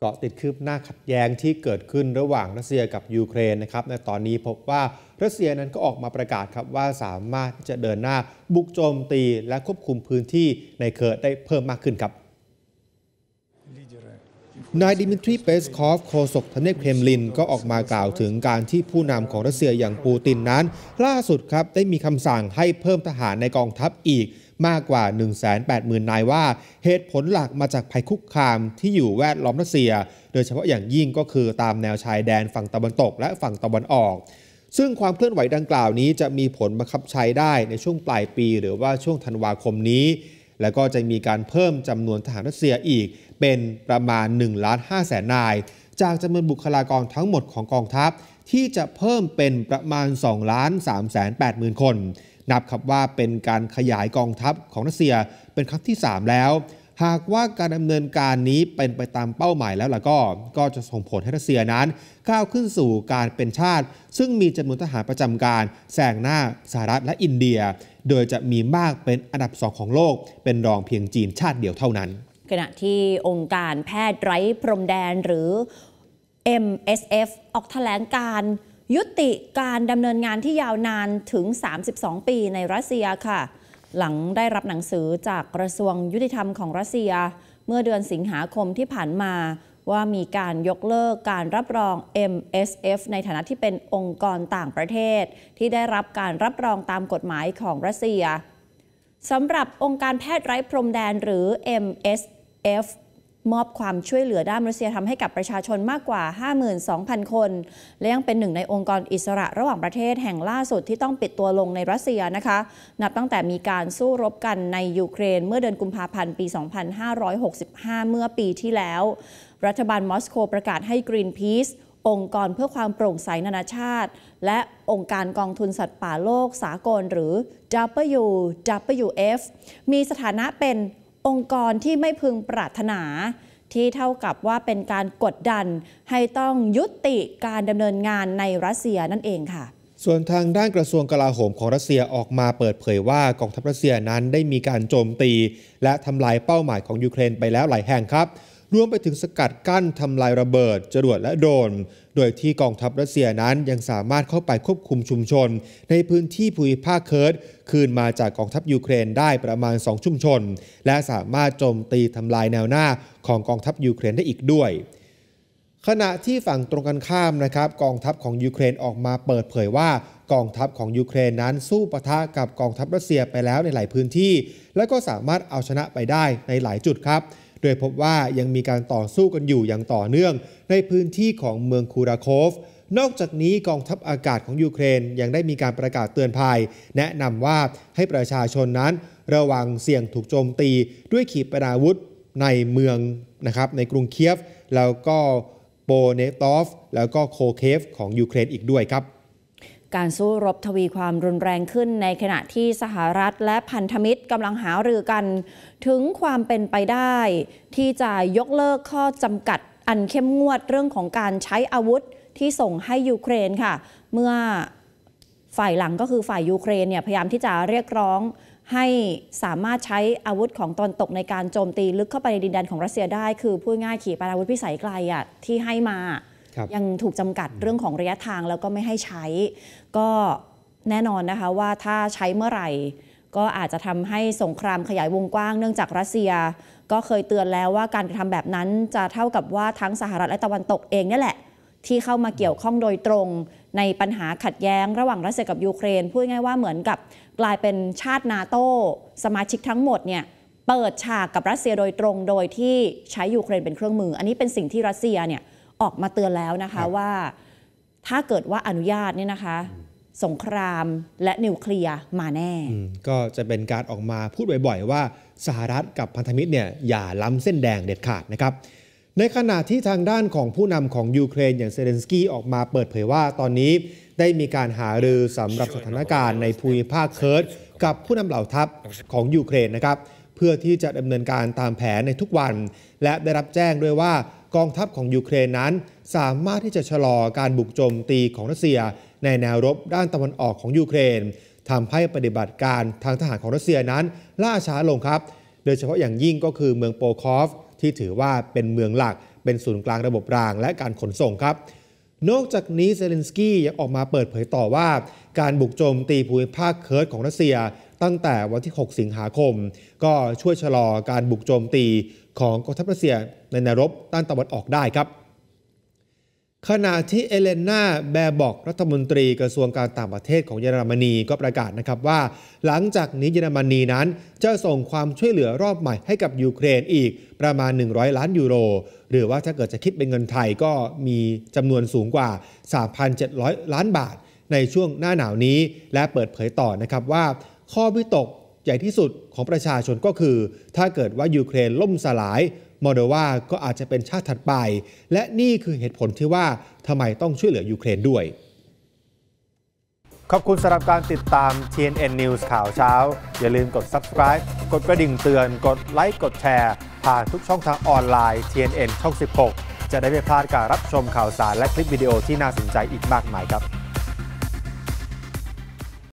เกาะติดคืบหน้าขัดแย้งที่เกิดขึ้นระหว่างรัสเซียกับยูเครนนะครับในตอนนี้พบว่ารัสเซียนั้นก็ออกมาประกาศครับว่าสามารถจะเดินหน้าบุกโจมตีและควบคุมพื้นที่ในเคิร์ดได้เพิ่มมากขึ้นครับ นายดิมิทรีเปสคอฟโฆษกทเนกเครมลินก็ออกมากล่าวถึงการที่ผู้นำของรัสเซียอย่างปูตินนั้น ล่าสุดครับได้มีคำสั่งให้เพิ่มทหารในกองทัพอีกมากกว่า 180,000 นายว่า เหตุผลหลักมาจากภัยคุกคามที่อยู่แวดล้อมรัสเซีย โดยเฉพาะอย่างยิ่งก็คือตามแนวชายแดนฝั่งตะวันตกและฝั่งตะวันออก ซึ่งความเคลื่อนไหวดังกล่าวนี้จะมีผลบังคับใช้ได้ในช่วงปลายปี หรือว่าช่วงธันวาคมนี้ และก็จะมีการเพิ่มจำนวนทหารรัสเซียอีกเป็นประมาณ1ล้าน5แสนนายจากจำนวนบุคลากรทั้งหมดของกองทัพที่จะเพิ่มเป็นประมาณ2ล้าน3 8 0 0 0 0 คนนับครับว่าเป็นการขยายกองทัพของรัสเซียเป็นครั้งที่ 3 แล้ว หากว่าการดำเนินการนี้เป็นไปตามเป้าหมายแล้วล่ะก็ก็จะส่งผลให้รัสเซียนั้นก้าวขึ้นสู่การเป็นชาติ ซึ่งมีจำนวนทหารประจำการแซงหน้าสหรัฐและอินเดีย โดยจะมีมากเป็นอันดับสองของโลก เป็นรองเพียงจีนชาติเดียวเท่านั้น ขณะที่องค์การแพทย์ไร้พรมแดนหรือ MSF ออกแถลงการยุติการดำเนินงานที่ยาวนานถึง 32 ปีในรัสเซียค่ะ หลังได้รับหนังสือจากกระทรวงยุติธรรมของรัสเซีย เมื่อเดือนสิงหาคมที่ผ่านมา ว่ามีการยกเลิกการรับรอง MSF ในฐานะที่เป็นองค์กรต่างประเทศ ที่ได้รับการรับรองตามกฎหมายของรัสเซียสำหรับองค์การแพทย์ไร้พรมแดนหรือ MSF มอบความช่วยเหลือด้านมนุษยธรรมให้กับประชาชนมากกว่า 52,000 คน และยังเป็นหนึ่งในองค์กรอิสระระหว่างประเทศแห่งล่าสุดที่ต้องปิดตัวลงในรัสเซียนะคะ นับตั้งแต่มีการสู้รบกันในยูเครนเมื่อเดือนกุมภาพันธ์ปี 2565 เมื่อปีที่แล้ว รัฐบาลมอสโกประกาศให้กรีนพีซองค์กรเพื่อความโปร่งใสนานาชาติ และองค์การกองทุนสัตว์ป่าโลกสากลหรือ WWF มีสถานะเป็นองค์กรที่ไม่พึงปรารถนา ที่เท่ากับว่าเป็นการกดดัน ให้ต้องยุติการดำเนินงานในรัสเซียนั่นเองค่ะ ส่วนทางด้านกระทรวงกลาโหมของรัสเซียออกมาเปิดเผยว่ากองทัพรัสเซียนั้นได้มีการโจมตี และทำลายเป้าหมายของยูเครนไปแล้วหลายแห่งครับรวมไปถึงสกัดกั้นทำลายระเบิด จรวดและโดน โดยที่กองทัพรัสเซียนั้นยังสามารถเข้าไปควบคุมชุมชน ในพื้นที่ภูมิภาคเคิร์ดคืนมาจากกองทัพยูเครนได้ประมาณ 2 ชุมชน และสามารถโจมตีทำลายแนวหน้าของกองทัพยูเครนได้อีกด้วย ขณะที่ฝั่งตรงกันข้ามนะครับ กองทัพของยูเครนออกมาเปิดเผยว่ากองทัพของยูเครนนั้น สู้ปะทะกับกองทัพรัสเซียไปแล้วในหลายพื้นที่ และก็สามารถเอาชนะไปได้ในหลายจุดครับโดยพบว่ายังมีการต่อสู้กันอยู่อย่างต่อเนื่องในพื้นที่ของเมืองคูราโคฟนอกจากนี้กองทัพอากาศของยูเครนยังได้มีการประกาศเตือนภยัย แนะนำว่าให้ประชาชนนั้นระวังเสี่ยงถูกโจมตีด้วยขีปนาวุธในเมืองนะครับในกรุงเคียฟ แล้วก็โปเนตอฟแล้วก็โคเคฟของยูเครนอีกด้วยครับการสู้รบทวีความรุนแรงขึ้นในขณะที่สหรัฐและพันธมิตรกำลังหารือกัน ถึงความเป็นไปได้ ที่จะยกเลิกข้อจำกัดอันเข้มงวดเรื่องของการใช้อาวุธที่ส่งให้ยูเครนค่ะ เมื่อฝ่ายหลังก็คือฝ่ายยูเครนเนี่ยพยายามที่จะเรียกร้องให้สามารถใช้อาวุธของตอนตกในการโจมตีลึกเข้าไปในดินแดนของรัสเซียได้ คือพูดง่ายขี่ปนาวุธพิสัยไกลอ่ะที่ให้มายังถูกจำกัดเรื่องของระยะทางแล้วก็ไม่ให้ใช้ ก็แน่นอนนะคะว่าถ้าใช้เมื่อไหร่ ก็อาจจะทำให้สงครามขยายวงกว้างเนื่องจากรัสเซีย ก็เคยเตือนแล้วว่าการกระทำแบบนั้นจะเท่ากับว่าทั้งสหรัฐและตะวันตกเองนี่แหละ ที่เข้ามาเกี่ยวข้องโดยตรงในปัญหาขัดแย้งระหว่างรัสเซียกับยูเครนพูดง่ายว่าเหมือนกับ กลายเป็นชาตินาโตสมาชิกทั้งหมดเนี่ยเปิดฉากกับรัสเซียโดยตรงโดยที่ใช้ยูเครนเป็นเครื่องมืออันนี้เป็นสิ่งที่รัสเซียเนี่ยออกมาเตือนแล้วนะคะว่าถ้าเกิดว่าอนุญาตเนี่ยนะคะ สงครามและนิวเคลียร์มาแน่ก็จะเป็นการออกมาพูดบ่อยๆ ว่า สหรัฐกับพันธมิตรเนี่ยอย่าล้ำเส้นแดงเด็ดขาดนะครับในขณะที่ทางด้านของผู้นำของยูเครน อย่างเซเลนสกี้ ออกมาเปิดเผยว่า ตอนนี้ได้มีการหารือสำหรับสถานการณ์ในภูมิภาคเคิร์ดกับผู้นำเหล่าทัพของยูเครนนะครับเพื่อที่จะดำเนินการตามแผนในทุกวันและได้รับแจ้งด้วยว่ากองทัพของยูเครนนั้นสามารถที่จะชะลอการบุกโจมตีของรัสเซีย ในแนวรบด้านตะวันออกของยูเครน ทำให้ปฏิบัติการทางทหารของรัสเซียนั้นล่าช้าลงครับ โดยเฉพาะอย่างยิ่งก็คือเมืองโปคอฟที่ถือว่าเป็นเมืองหลักเป็นศูนย์กลางระบบรางและการขนส่งครับ นอกจากนี้เซเลนสกี้ยังออกมาเปิดเผยต่อว่าการบุกโจมตีภูมิภาคเคิร์ดของรัสเซีย ตั้งแต่วันที่ 6 สิงหาคม ก็ช่วยชะลอการบุกโจมตีของกองทัพรัสเซียในแนวรบด้านตะวันออกได้ครับ ขณะที่เอเลนาแบบอกรัฐมนตรีกระทรวงการต่างประเทศของเยอรมนี ก็ประกาศนะครับว่า หลังจากนี้เยอรมนีนั้น จะส่งความช่วยเหลือรอบใหม่ให้กับยูเครนอีกประมาณ 100 ล้านยูโร หรือว่าถ้าเกิดจะคิดเป็นเงินไทยก็มีจำนวนสูงกว่า 3,700 ล้านบาท ในช่วงหน้าหนาวนี้และเปิดเผยต่อนะครับว่าข้อวิตกใหญ่ที่สุดของประชาชนก็คือ ถ้าเกิดว่า ยูเครนล่มสลายมอเดวาก็อาจจะเป็นชาติถัดไปและนี่คือเหตุผลที่ว่าทำไมต้องช่วยเหลือยูเครนด้วย ขอบคุณสำหรับการติดตาม TNN News ข่าวเช้า อย่าลืมกด subscribe กดกระดิ่งเตือนกดไลค์กดแชร์ผ่านทุกช่องทางออนไลน์ TNN ช่อง16 จะได้ไม่พลาดการรับชมข่าวสารและคลิปวิดีโอที่น่าสนใจอีกมากมายครับ